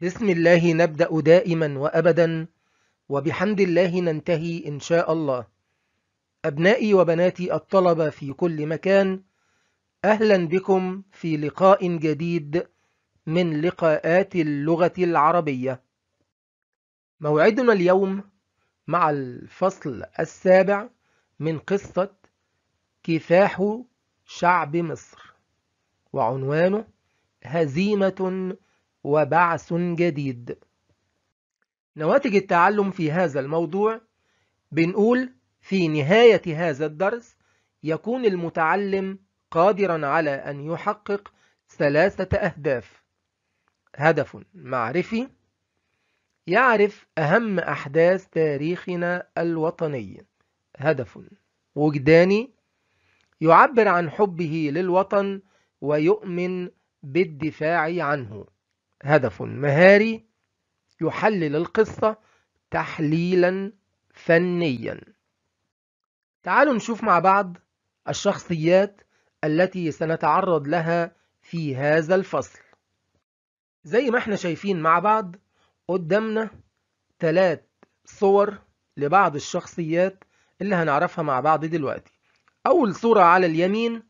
بسم الله نبدأ دائما وأبدا وبحمد الله ننتهي إن شاء الله أبنائي وبناتي الطلبة في كل مكان أهلا بكم في لقاء جديد من لقاءات اللغة العربية موعدنا اليوم مع الفصل السابع من قصة كفاح شعب مصر وعنوانه هزيمة وبعث جديد نواتج التعلم في هذا الموضوع بنقول في نهاية هذا الدرس يكون المتعلم قادرا على أن يحقق ثلاثة أهداف هدف معرفي يعرف أهم أحداث تاريخنا الوطني هدف وجداني يعبر عن حبه للوطن ويؤمن بالدفاع عنه هدف مهاري يحلل القصة تحليلا فنيا تعالوا نشوف مع بعض الشخصيات التي سنتعرض لها في هذا الفصل زي ما احنا شايفين مع بعض قدامنا ثلاث صور لبعض الشخصيات اللي هنعرفها مع بعض دلوقتي أول صورة على اليمين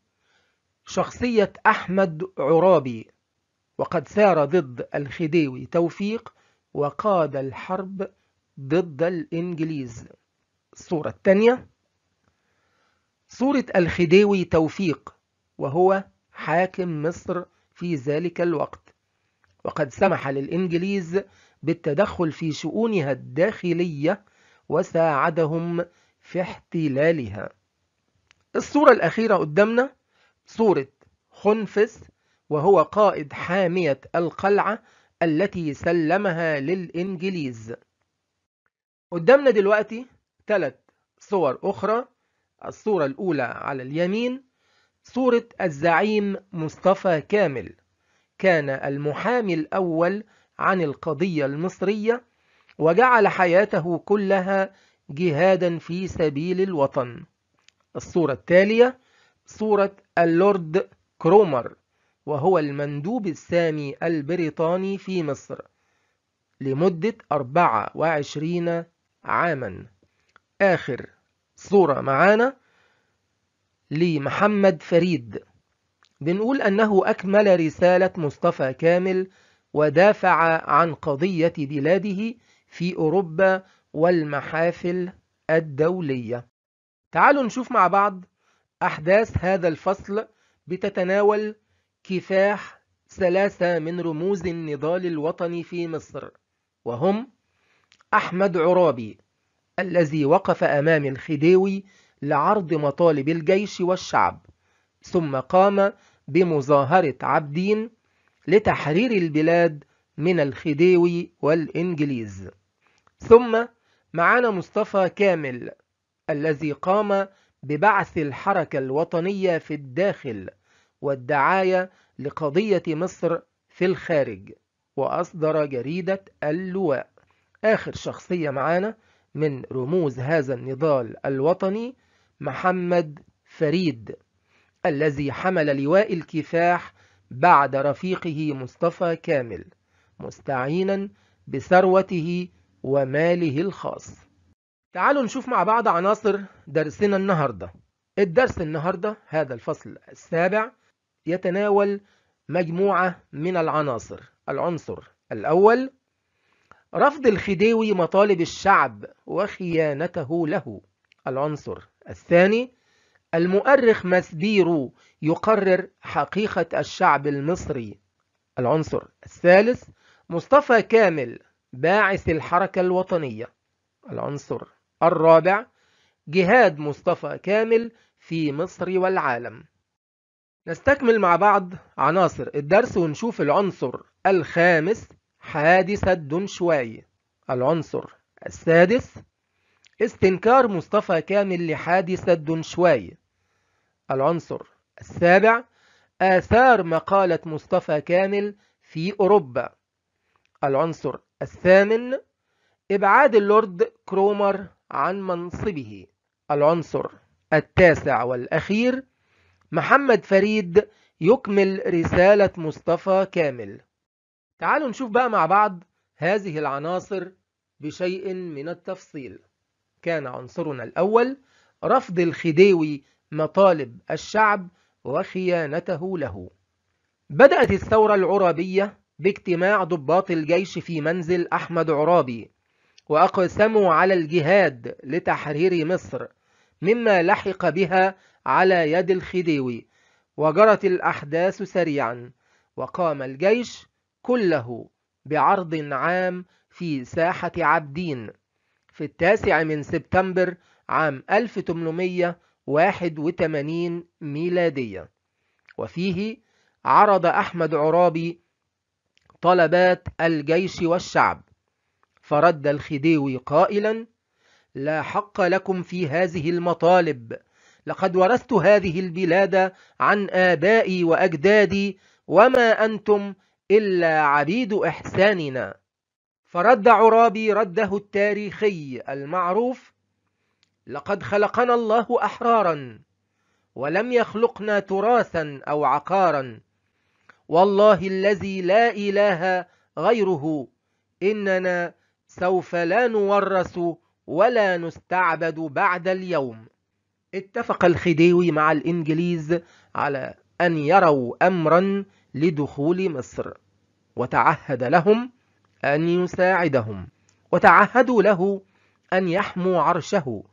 شخصية أحمد عرابي وقد سار ضد الخديوي توفيق وقاد الحرب ضد الإنجليز الصورة الثانية صورة الخديوي توفيق وهو حاكم مصر في ذلك الوقت وقد سمح للإنجليز بالتدخل في شؤونها الداخلية وساعدهم في احتلالها الصورة الأخيرة قدامنا صورة خنفس وهو قائد حامية القلعة التي سلمها للإنجليز قدامنا دلوقتي ثلاث صور أخرى الصورة الأولى على اليمين صورة الزعيم مصطفى كامل كان المحامي الأول عن القضية المصرية وجعل حياته كلها جهادا في سبيل الوطن الصورة التالية صورة اللورد كرومر وهو المندوب السامي البريطاني في مصر لمدة 24 عاما آخر صورة معانا لمحمد فريد بنقول أنه أكمل رسالة مصطفى كامل ودافع عن قضية بلاده في أوروبا والمحافل الدولية تعالوا نشوف مع بعض أحداث هذا الفصل بتتناول كفاح ثلاثة من رموز النضال الوطني في مصر وهم أحمد عرابي الذي وقف أمام الخديوي لعرض مطالب الجيش والشعب ثم قام بمظاهرة عبدين لتحرير البلاد من الخديوي والإنجليز ثم معانا مصطفى كامل الذي قام ببعث الحركة الوطنية في الداخل والدعاية لقضية مصر في الخارج وأصدر جريدة اللواء آخر شخصية معانا من رموز هذا النضال الوطني محمد فريد الذي حمل لواء الكفاح بعد رفيقه مصطفى كامل مستعينا بثروته وماله الخاص تعالوا نشوف مع بعض عناصر درسنا النهاردة الدرس النهاردة هذا الفصل السابع يتناول مجموعة من العناصر العنصر الأول رفض الخديوي مطالب الشعب وخيانته له العنصر الثاني المؤرخ مسبيرو يقرر حقيقة الشعب المصري العنصر الثالث مصطفى كامل باعث الحركة الوطنية العنصر الرابع جهاد مصطفى كامل في مصر والعالم نستكمل مع بعض عناصر الدرس ونشوف العنصر الخامس حادثة دنشواي العنصر السادس استنكار مصطفى كامل لحادثة دنشواي العنصر السابع آثار مقالة مصطفى كامل في أوروبا العنصر الثامن إبعاد اللورد كرومر عن منصبه العنصر التاسع والأخير محمد فريد يكمل رسالة مصطفى كامل تعالوا نشوف بقى مع بعض هذه العناصر بشيء من التفصيل كان عنصرنا الأول رفض الخديوي مطالب الشعب وخيانته له بدأت الثورة العرابية باجتماع ضباط الجيش في منزل أحمد عرابي وأقسموا على الجهاد لتحرير مصر مما لحق بها على يد الخديوي وجرت الأحداث سريعا وقام الجيش كله بعرض عام في ساحة عبدين في التاسع من سبتمبر عام 1881 ميلادية وفيه عرض أحمد عرابي طلبات الجيش والشعب فرد الخديوي قائلا لا حق لكم في هذه المطالب لقد ورثت هذه البلاد عن آبائي وأجدادي وما أنتم إلا عبيد إحساننا فرد عرابي رده التاريخي المعروف لقد خلقنا الله أحرارا ولم يخلقنا تراثا أو عقارا والله الذي لا إله غيره إننا سوف لا نورث ولا نستعبد بعد اليوم اتفق الخديوي مع الإنجليز على أن يروا أمرا لدخول مصر وتعهد لهم أن يساعدهم وتعهدوا له أن يحموا عرشه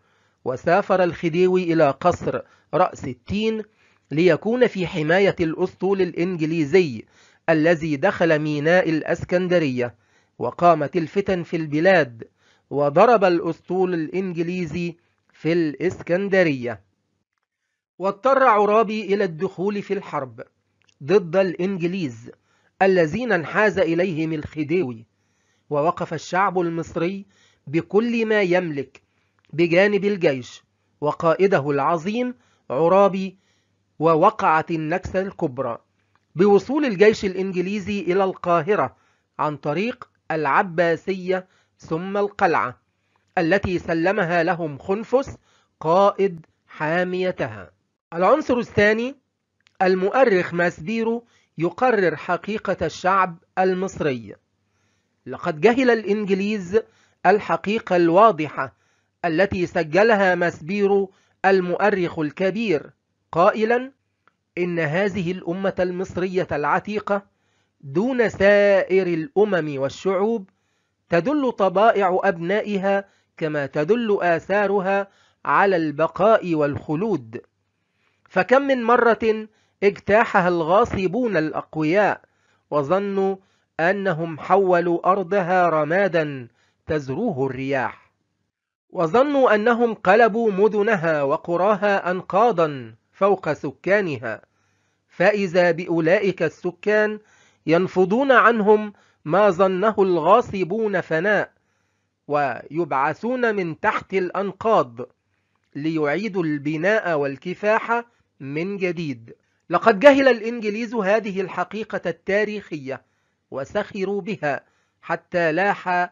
وسافر الخديوي إلى قصر رأس التين ليكون في حماية الأسطول الإنجليزي الذي دخل ميناء الأسكندرية وقامت الفتن في البلاد وضرب الأسطول الإنجليزي في الإسكندرية واضطر عرابي إلى الدخول في الحرب ضد الإنجليز الذين انحاز إليهم الخديوي ووقف الشعب المصري بكل ما يملك بجانب الجيش وقائده العظيم عرابي ووقعت النكسة الكبرى بوصول الجيش الإنجليزي إلى القاهرة عن طريق العباسية ثم القلعة التي سلمها لهم خنفس قائد حاميتها العنصر الثاني المؤرخ ماسبيرو يقرر حقيقة الشعب المصري لقد جهل الإنجليز الحقيقة الواضحة التي سجلها ماسبيرو المؤرخ الكبير قائلا إن هذه الأمة المصرية العتيقة دون سائر الأمم والشعوب تدل طبائع أبنائها كما تدل آثارها على البقاء والخلود فكم من مرة اجتاحها الغاصبون الأقوياء وظنوا أنهم حولوا أرضها رمادا تزروه الرياح وظنوا أنهم قلبوا مدنها وقراها أنقاضا فوق سكانها فإذا بأولئك السكان ينفضون عنهم ما ظنه الغاصبون فناء ويبعثون من تحت الأنقاض ليعيدوا البناء والكفاح من جديد لقد جهل الإنجليز هذه الحقيقة التاريخية وسخروا بها حتى لاح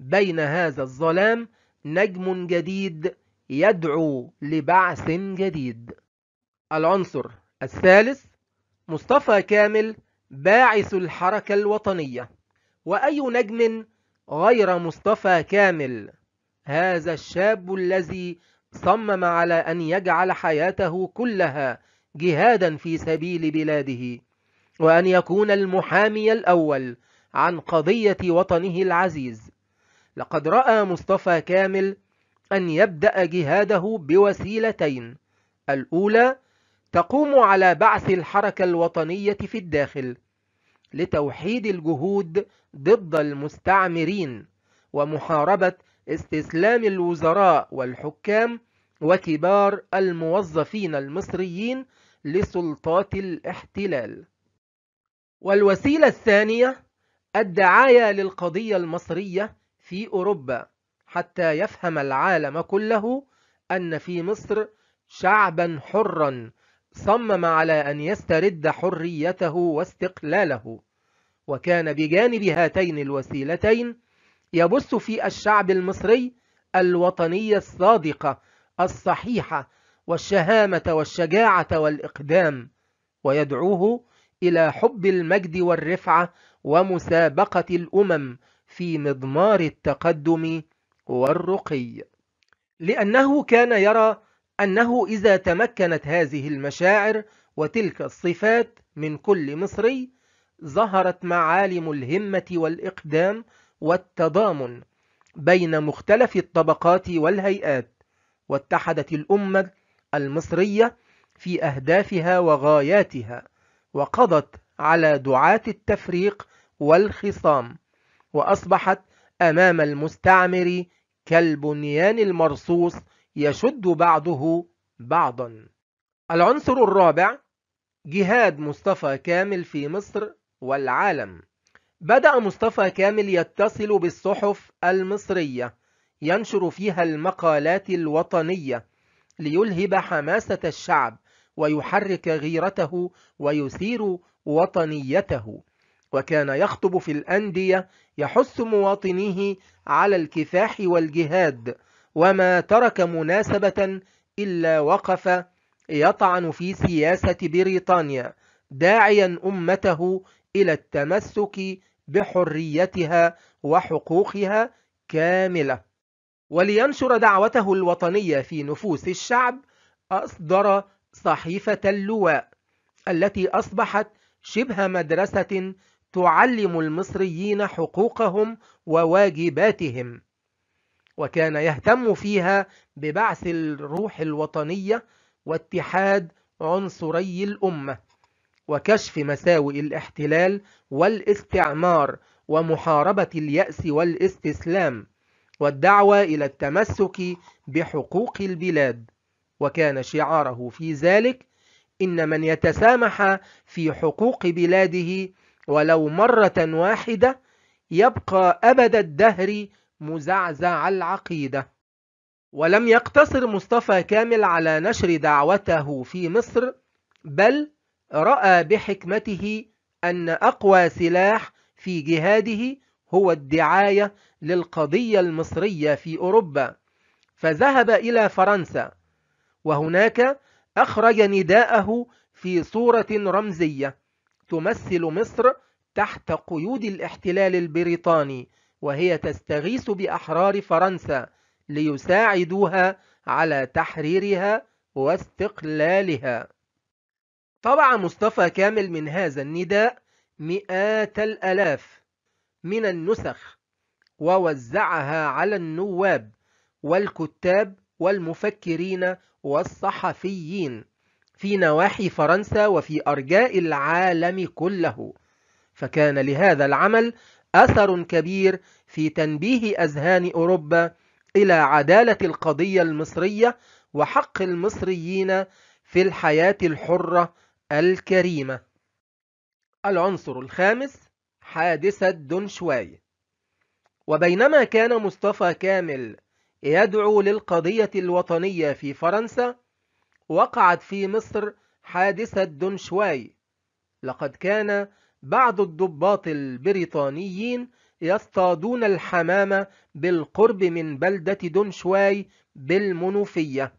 بين هذا الظلام نجم جديد يدعو لبعث جديد العنصر الثالث مصطفى كامل باعث الحركة الوطنية وأي نجم غير مصطفى كامل هذا الشاب الذي صمم على أن يجعل حياته كلها جهادا في سبيل بلاده وأن يكون المحامي الأول عن قضية وطنه العزيز لقد رأى مصطفى كامل أن يبدأ جهاده بوسيلتين الأولى تقوم على بعث الحركة الوطنية في الداخل لتوحيد الجهود ضد المستعمرين ومحاربة استسلام الوزراء والحكام وكبار الموظفين المصريين لسلطات الاحتلال والوسيلة الثانية الدعاية للقضية المصرية في أوروبا حتى يفهم العالم كله أن في مصر شعبا حرا صمم على أن يسترد حريته واستقلاله وكان بجانب هاتين الوسيلتين يبث في الشعب المصري الوطنية الصادقة الصحيحة والشهامة والشجاعة والإقدام ويدعوه إلى حب المجد والرفعة ومسابقة الأمم في مضمار التقدم والرقي لأنه كان يرى أنه إذا تمكنت هذه المشاعر وتلك الصفات من كل مصري ظهرت معالم الهمة والإقدام والتضامن بين مختلف الطبقات والهيئات واتحدت الأمة المصرية في أهدافها وغاياتها وقضت على دعاة التفريق والخصام وأصبحت أمام المستعمر كالبنيان المرصوص يشد بعضه بعضا العنصر الرابع جهاد مصطفى كامل في مصر والعالم بدأ مصطفى كامل يتصل بالصحف المصرية ينشر فيها المقالات الوطنية ليلهب حماسة الشعب ويحرك غيرته ويثير وطنيته وكان يخطب في الأندية يحث مواطنيه على الكفاح والجهاد وما ترك مناسبة إلا وقف يطعن في سياسة بريطانيا داعيا أمته إلى التمسك بحريتها وحقوقها كاملة ولينشر دعوته الوطنية في نفوس الشعب أصدر صحيفة اللواء التي أصبحت شبه مدرسة تعلم المصريين حقوقهم وواجباتهم وكان يهتم فيها ببعث الروح الوطنية واتحاد عنصري الأمة وكشف مساوئ الاحتلال والاستعمار ومحاربة اليأس والاستسلام والدعوة إلى التمسك بحقوق البلاد وكان شعاره في ذلك إن من يتسامح في حقوق بلاده ولو مرة واحدة يبقى أبد الدهر مزعزع العقيدة ولم يقتصر مصطفى كامل على نشر دعوته في مصر بل رأى بحكمته أن أقوى سلاح في جهاده هو الدعاية للقضية المصرية في أوروبا فذهب إلى فرنسا وهناك أخرج نداءه في صورة رمزية تمثل مصر تحت قيود الاحتلال البريطاني وهي تستغيث بأحرار فرنسا ليساعدوها على تحريرها واستقلالها طبع مصطفى كامل من هذا النداء مئات الألاف من النسخ ووزعها على النواب والكتاب والمفكرين والصحفيين في نواحي فرنسا وفي أرجاء العالم كله فكان لهذا العمل أثر كبير في تنبيه أذهان أوروبا إلى عدالة القضية المصرية وحق المصريين في الحياة الحرة الكريمة العنصر الخامس حادثة دونشواي وبينما كان مصطفى كامل يدعو للقضية الوطنية في فرنسا وقعت في مصر حادثة دونشواي لقد كان بعض الضباط البريطانيين يصطادون الحمامة بالقرب من بلدة دونشواي بالمنوفية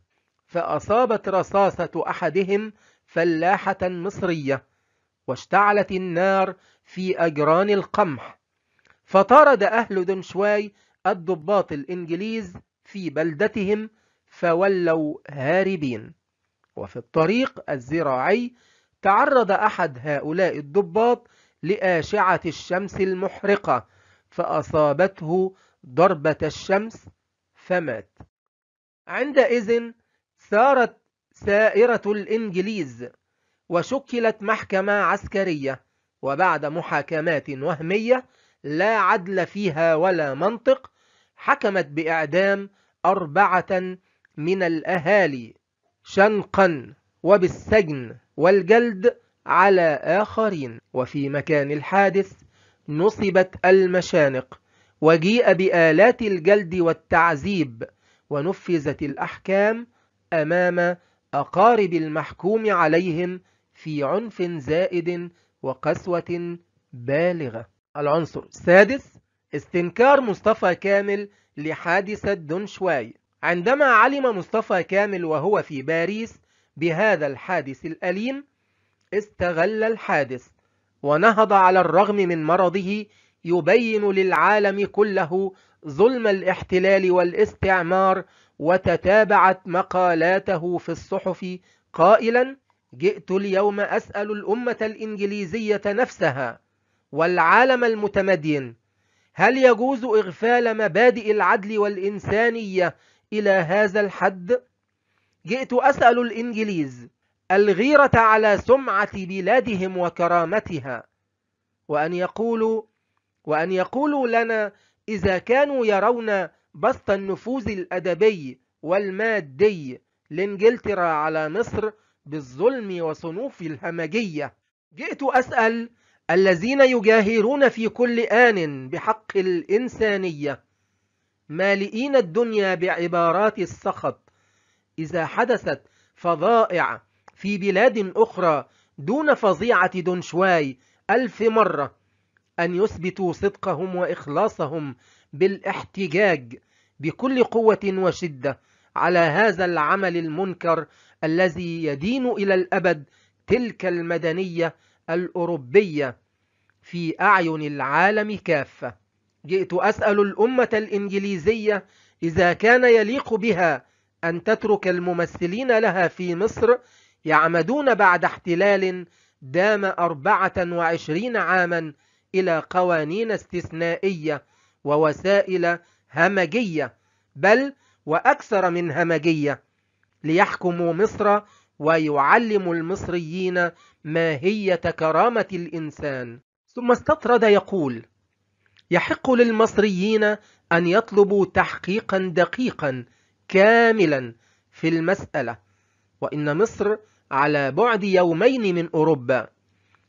فأصابت رصاصة أحدهم فلاحة مصرية واشتعلت النار في أجران القمح فطرد أهل دونشواي الضباط الإنجليز في بلدتهم فولوا هاربين وفي الطريق الزراعي تعرض أحد هؤلاء الضباط لآشعة الشمس المحرقة فأصابته ضربة الشمس فمات عندئذ سارت سائرة الإنجليز وشكلت محكمة عسكرية وبعد محاكمات وهمية لا عدل فيها ولا منطق حكمت بإعدام أربعة من الأهالي شنقا وبالسجن والجلد على آخرين وفي مكان الحادث نصبت المشانق وجيء بآلات الجلد والتعذيب ونفذت الأحكام أمام أقارب المحكوم عليهم في عنف زائد وقسوة بالغة العنصر السادس استنكار مصطفى كامل لحادثة دونشواي عندما علم مصطفى كامل وهو في باريس بهذا الحادث الأليم استغل الحادث ونهض على الرغم من مرضه يبين للعالم كله ظلم الاحتلال والاستعمار وتتابعت مقالاته في الصحف قائلا جئت اليوم أسأل الأمة الإنجليزية نفسها والعالم المتمدين هل يجوز إغفال مبادئ العدل والإنسانية إلى هذا الحد؟ جئت أسأل الإنجليز الغيرة على سمعة بلادهم وكرامتها وأن يقولوا وأن يقولوا لنا إذا كانوا يرون بسط النفوذ الأدبي والمادي لإنجلترا على مصر بالظلم وصنوف الهمجية جئت أسأل الذين يجاهرون في كل آن بحق الإنسانية مالئين الدنيا بعبارات السخط إذا حدثت فظائع في بلاد أخرى دون فظيعة دونشواي ألف مرة أن يثبتوا صدقهم وإخلاصهم بالاحتجاج بكل قوة وشدة على هذا العمل المنكر الذي يدين إلى الأبد تلك المدنية الأوروبية في أعين العالم كافة جئت أسأل الأمة الإنجليزية إذا كان يليق بها أن تترك الممثلين لها في مصر يعمدون بعد احتلال دام 24 عاما إلى قوانين استثنائية ووسائل همجية بل وأكثر من همجية ليحكموا مصر ويعلموا المصريين ماهية كرامة الإنسان ثم استطرد يقول يحق للمصريين أن يطلبوا تحقيقا دقيقا كاملا في المسألة وإن مصر على بعد يومين من أوروبا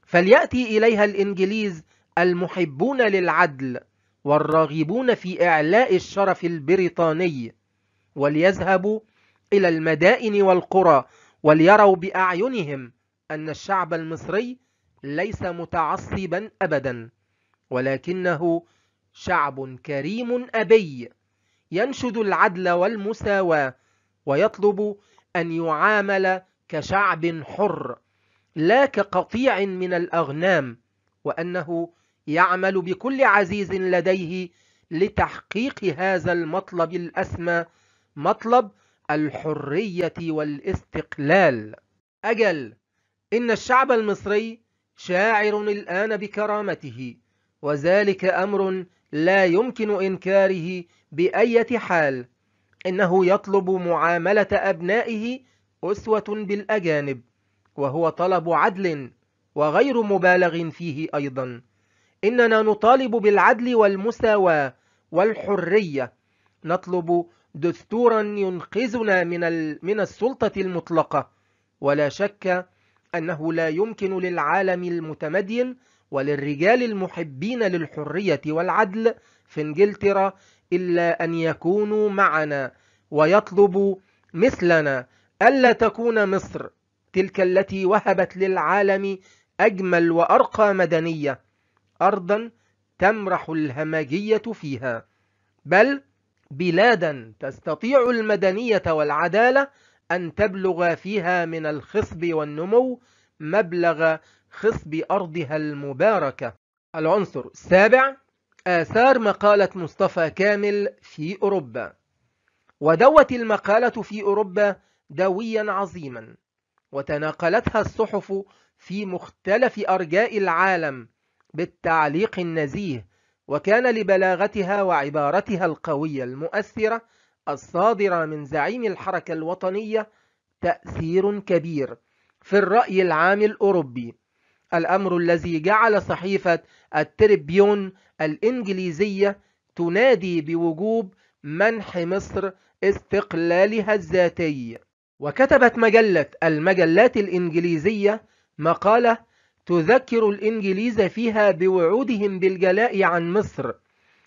فليأتي إليها الإنجليز المحبون للعدل والراغبون في إعلاء الشرف البريطاني وليذهبوا إلى المدائن والقرى وليروا بأعينهم أن الشعب المصري ليس متعصبا أبدا ولكنه شعب كريم أبي ينشد العدل والمساواة ويطلب أن يعامل كشعب حر لا كقطيع من الأغنام وأنه يعمل بكل عزيز لديه لتحقيق هذا المطلب الأسمى مطلب الحرية والاستقلال أجل إن الشعب المصري شاعر الآن بكرامته وذلك أمر لا يمكن إنكاره بأية حال إنه يطلب معاملة أبنائه أسوة بالأجانب وهو طلب عدل وغير مبالغ فيه أيضا إننا نطالب بالعدل والمساواة والحرية نطلب دستورا ينقذنا من, من السلطة المطلقة ولا شك أنه لا يمكن للعالم المتمدين وللرجال المحبين للحرية والعدل في انجلترا إلا أن يكونوا معنا ويطلبوا مثلنا ألا تكون مصر تلك التي وهبت للعالم أجمل وأرقى مدنية أرضا تمرح الهمجية فيها بل بلادا تستطيع المدنية والعدالة أن تبلغ فيها من الخصب والنمو مبلغ خصب أرضها المباركة العنصر السابع آثار مقالة مصطفى كامل في أوروبا ودوت المقالة في أوروبا دويا عظيما وتناقلتها الصحف في مختلف أرجاء العالم بالتعليق النزيه وكان لبلاغتها وعبارتها القوية المؤثرة الصادرة من زعيم الحركة الوطنية تأثير كبير في الرأي العام الأوروبي الأمر الذي جعل صحيفة التريبيون الإنجليزية تنادي بوجوب منح مصر استقلالها الذاتي وكتبت مجلة المجلات الإنجليزية مقالة تذكر الإنجليز فيها بوعودهم بالجلاء عن مصر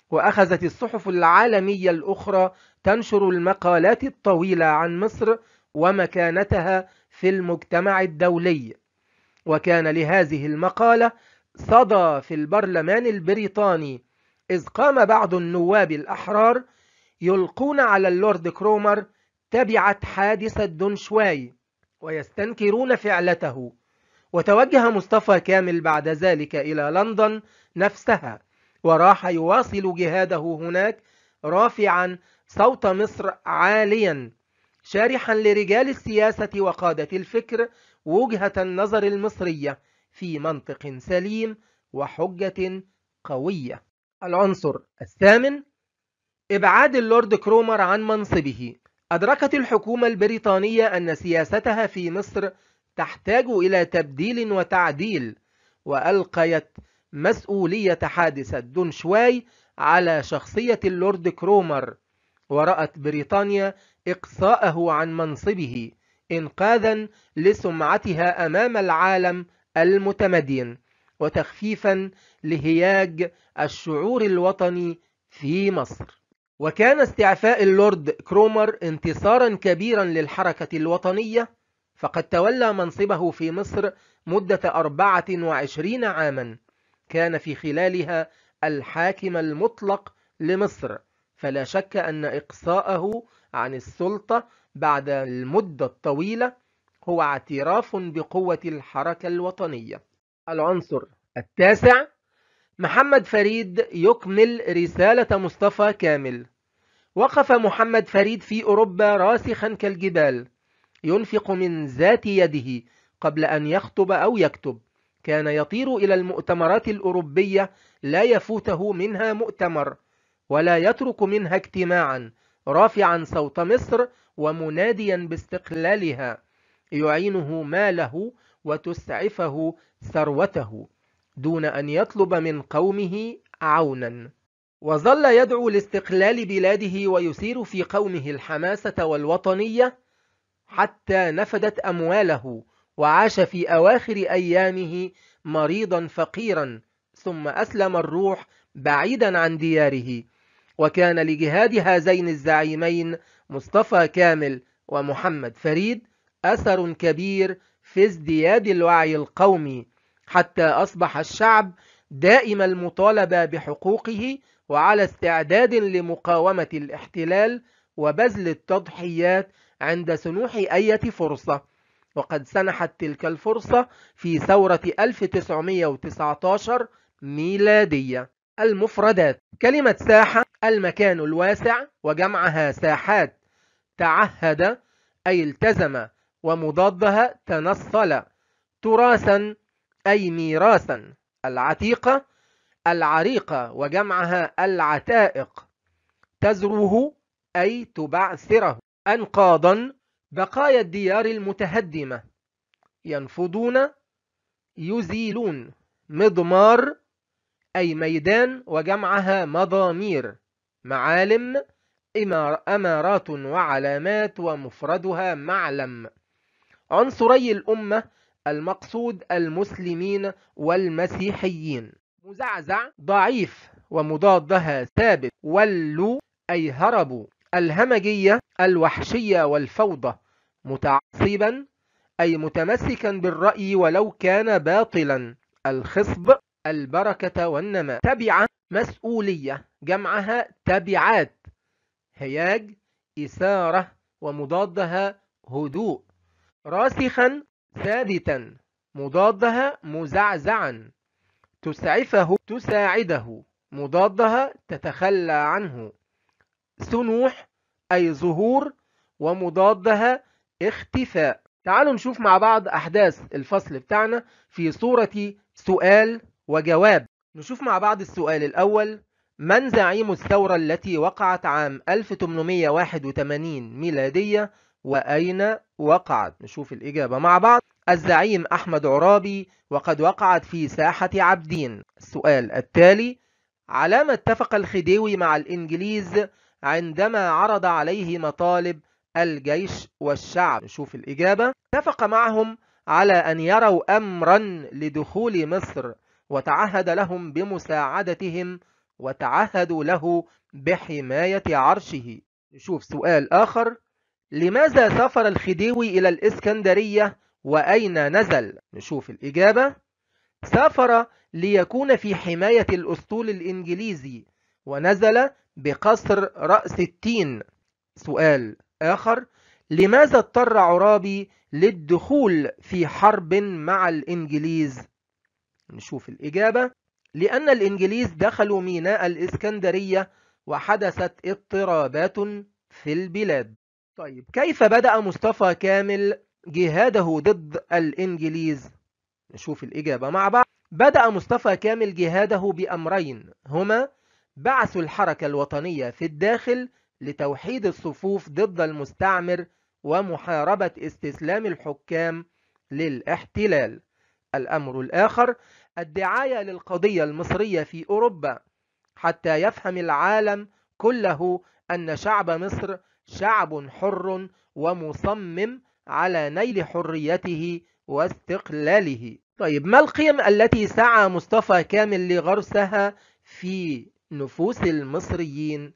وأخذت الصحف العالمية الأخرى تنشر المقالات الطويلة عن مصر ومكانتها في المجتمع الدولي وكان لهذه المقالة صدى في البرلمان البريطاني إذ قام بعض النواب الأحرار يلقون على اللورد كرومر تبعة حادثة دونشواي ويستنكرون فعلته وتوجه مصطفى كامل بعد ذلك إلى لندن نفسها وراح يواصل جهاده هناك رافعا صوت مصر عاليا شارحا لرجال السياسة وقادة الفكر وجهة النظر المصرية في منطق سليم وحجة قوية العنصر الثامن إبعاد اللورد كرومر عن منصبه أدركت الحكومة البريطانية أن سياستها في مصر تحتاج إلى تبديل وتعديل وألقيت مسؤولية حادثة دونشواي على شخصية اللورد كرومر ورأت بريطانيا إقصاءه عن منصبه إنقاذا لسمعتها أمام العالم المتمدين وتخفيفا لهياج الشعور الوطني في مصر وكان استعفاء اللورد كرومر انتصارا كبيرا للحركة الوطنية فقد تولى منصبه في مصر مدة 24 عاما كان في خلالها الحاكم المطلق لمصر فلا شك أن إقصاءه عن السلطة بعد المدة الطويلة هو اعتراف بقوة الحركة الوطنية العنصر التاسع محمد فريد يكمل رسالة مصطفى كامل وقف محمد فريد في أوروبا راسخا كالجبال ينفق من ذات يده قبل أن يخطب أو يكتب كان يطير إلى المؤتمرات الأوروبية لا يفوته منها مؤتمر ولا يترك منها اجتماعا رافعا صوت مصر ومناديا باستقلالها يعينه ماله وتسعفه ثروته دون أن يطلب من قومه عونا وظل يدعو لاستقلال بلاده ويثير في قومه الحماسة والوطنية حتى نفدت أمواله وعاش في أواخر أيامه مريضا فقيرا ثم أسلم الروح بعيدا عن دياره وكان لجهاد هذين الزعيمين مصطفى كامل ومحمد فريد أثر كبير في ازدياد الوعي القومي حتى أصبح الشعب دائم المطالبة بحقوقه وعلى استعداد لمقاومة الاحتلال وبذل التضحيات عند سنوح أي فرصة وقد سنحت تلك الفرصة في ثورة 1919 ميلادية المفردات كلمة ساحة المكان الواسع وجمعها ساحات تعهد أي التزم ومضادها تنصل تراثا أي ميراثا العتيقة العريقة وجمعها العتائق تزروه أي تبعثره أنقاضا بقايا الديار المتهدمة ينفضون يزيلون مضمار أي ميدان وجمعها مضامير معالم أمارات وعلامات ومفردها معلم عنصري الأمة المقصود المسلمين والمسيحيين مزعزع ضعيف ومضادها ثابت ولوا أي هربوا الهمجية الوحشية والفوضى متعصبا أي متمسكا بالرأي ولو كان باطلا الخصب البركة والنماء تبع مسؤولية جمعها تبعات هياج إثارة ومضادها هدوء راسخا ثابتا مضادها مزعزعا تسعفه تساعده مضادها تتخلى عنه سنوح أي ظهور ومضادها اختفاء تعالوا نشوف مع بعض أحداث الفصل بتاعنا في صورة سؤال وجواب نشوف مع بعض السؤال الأول من زعيم الثورة التي وقعت عام 1881 ميلادية وأين وقعت؟ نشوف الإجابة مع بعض الزعيم أحمد عرابي وقد وقعت في ساحة عبدين السؤال التالي على ما اتفق الخديوي مع الإنجليز عندما عرض عليه مطالب الجيش والشعب نشوف الإجابة اتفق معهم على أن يروا أمرا لدخول مصر وتعهد لهم بمساعدتهم وتعهدوا له بحماية عرشه نشوف سؤال آخر لماذا سافر الخديوي إلى الإسكندرية وأين نزل؟ نشوف الإجابة سافر ليكون في حماية الأسطول الإنجليزي ونزل بقصر رأس التين سؤال آخر لماذا اضطر عرابي للدخول في حرب مع الإنجليز؟ نشوف الإجابة لأن الإنجليز دخلوا ميناء الإسكندرية وحدثت اضطرابات في البلاد طيب كيف بدأ مصطفى كامل جهاده ضد الإنجليز؟ نشوف الإجابة مع بعض بدأ مصطفى كامل جهاده بأمرين هما بعث الحركة الوطنية في الداخل لتوحيد الصفوف ضد المستعمر ومحاربة استسلام الحكام للاحتلال الأمر الآخر الدعاية للقضية المصرية في أوروبا حتى يفهم العالم كله أن شعب مصر شعب حر ومصمم على نيل حريته واستقلاله طيب ما القيم التي سعى مصطفى كامل لغرسها في نفوس المصريين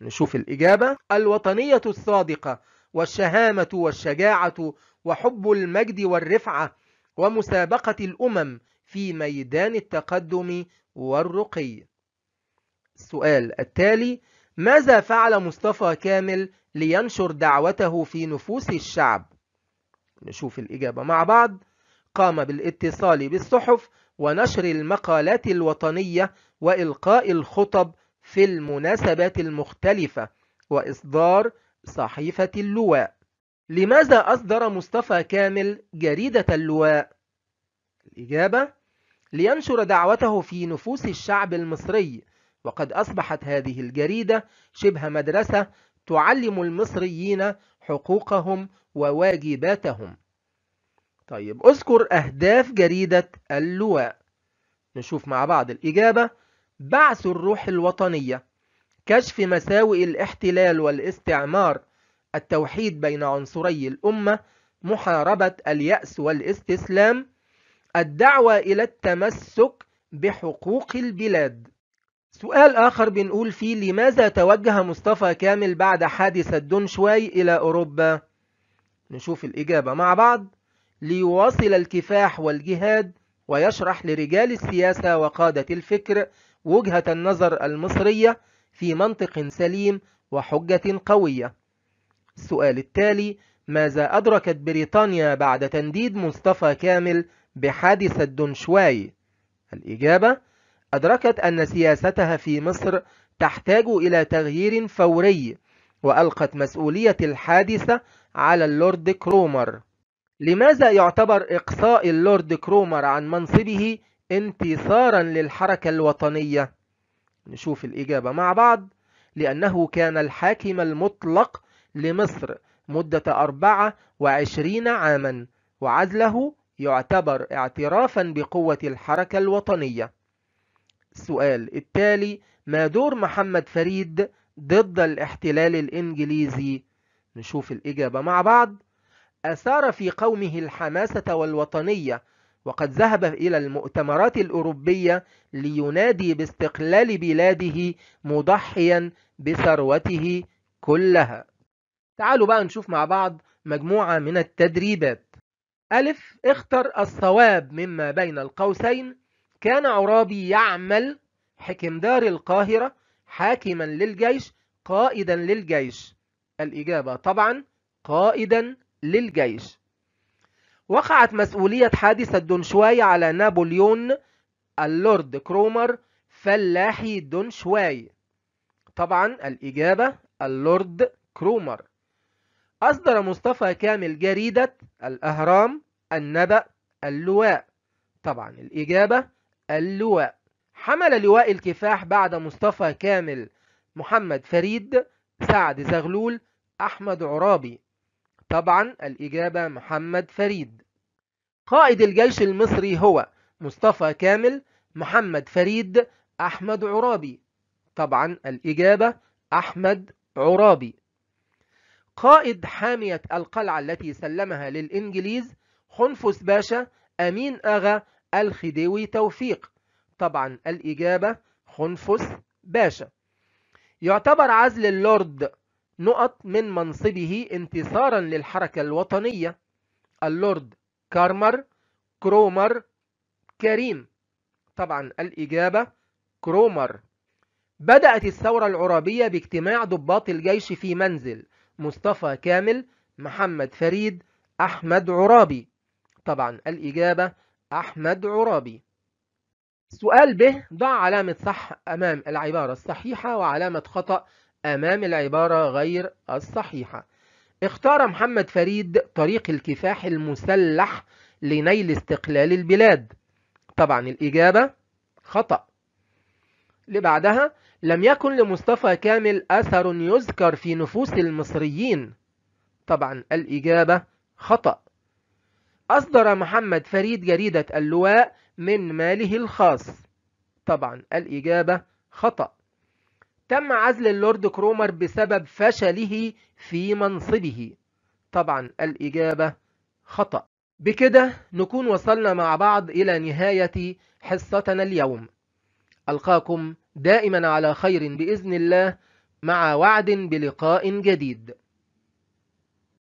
نشوف الإجابة الوطنية الصادقة والشهامة والشجاعة وحب المجد والرفعة ومسابقة الأمم في ميدان التقدم والرقي السؤال التالي ماذا فعل مصطفى كامل لينشر دعوته في نفوس الشعب نشوف الإجابة مع بعض قام بالاتصال بالصحف ونشر المقالات الوطنية وإلقاء الخطب في المناسبات المختلفة وإصدار صحيفة اللواء لماذا أصدر مصطفى كامل جريدة اللواء؟ الإجابة لينشر دعوته في نفوس الشعب المصري وقد أصبحت هذه الجريدة شبه مدرسة تعلم المصريين حقوقهم وواجباتهم طيب اذكر أهداف جريدة اللواء نشوف مع بعض الإجابة بعث الروح الوطنية كشف مساوئ الاحتلال والاستعمار التوحيد بين عنصري الأمة محاربة اليأس والاستسلام الدعوة إلى التمسك بحقوق البلاد سؤال آخر بنقول فيه لماذا توجه مصطفى كامل بعد حادثة دونشواي إلى أوروبا؟ نشوف الإجابة مع بعض ليواصل الكفاح والجهاد ويشرح لرجال السياسة وقادة الفكر وجهة النظر المصرية في منطق سليم وحجة قوية السؤال التالي ماذا أدركت بريطانيا بعد تنديد مصطفى كامل بحادثة دونشواي؟ الإجابة أدركت أن سياستها في مصر تحتاج إلى تغيير فوري وألقت مسؤولية الحادثة على اللورد كرومر لماذا يعتبر إقصاء اللورد كرومر عن منصبه انتصارا للحركة الوطنية؟ نشوف الإجابة مع بعض لأنه كان الحاكم المطلق لمصر مدة 24 عاما وعزله يعتبر اعترافا بقوة الحركة الوطنية السؤال التالي ما دور محمد فريد ضد الاحتلال الإنجليزي نشوف الإجابة مع بعض أثار في قومه الحماسة والوطنية وقد ذهب إلى المؤتمرات الأوروبية لينادي باستقلال بلاده مضحيا بثروته كلها تعالوا بقى نشوف مع بعض مجموعة من التدريبات ألف اختر الصواب مما بين القوسين كان عرابي يعمل حكمدار القاهرة حاكما للجيش قائدا للجيش الإجابة طبعا قائدا للجيش وقعت مسؤولية حادثة دونشواي على نابليون اللورد كرومر فلاحي دونشواي طبعا الإجابة اللورد كرومر أصدر مصطفى كامل جريدة الأهرام النبأ اللواء طبعا الإجابة اللواء حمل لواء الكفاح بعد مصطفى كامل محمد فريد سعد زغلول أحمد عرابي طبعا الإجابة محمد فريد قائد الجيش المصري هو مصطفى كامل محمد فريد أحمد عرابي طبعا الإجابة أحمد عرابي قائد حامية القلعة التي سلمها للإنجليز خنفس باشا أمين أغا الخديوي توفيق طبعا الإجابة خنفس باشا يعتبر عزل اللورد نقط من منصبه انتصارا للحركة الوطنية اللورد كارمر كرومر كريم طبعا الإجابة كرومر بدأت الثورة العرابية باجتماع ضباط الجيش في منزل مصطفى كامل محمد فريد أحمد عرابي طبعا الإجابة أحمد عرابي سؤال به ضع علامة صح أمام العبارة الصحيحة وعلامة خطأ أمام العبارة غير الصحيحة اختار محمد فريد طريق الكفاح المسلح لنيل استقلال البلاد طبعا الإجابة خطأ لبعدها لم يكن لمصطفى كامل أثر يذكر في نفوس المصريين طبعا الإجابة خطأ أصدر محمد فريد جريدة اللواء من ماله الخاص طبعا الإجابة خطأ تم عزل اللورد كرومر بسبب فشله في منصبه طبعا الإجابة خطأ بكده نكون وصلنا مع بعض إلى نهاية حصتنا اليوم ألقاكم دائما على خير بإذن الله مع وعد بلقاء جديد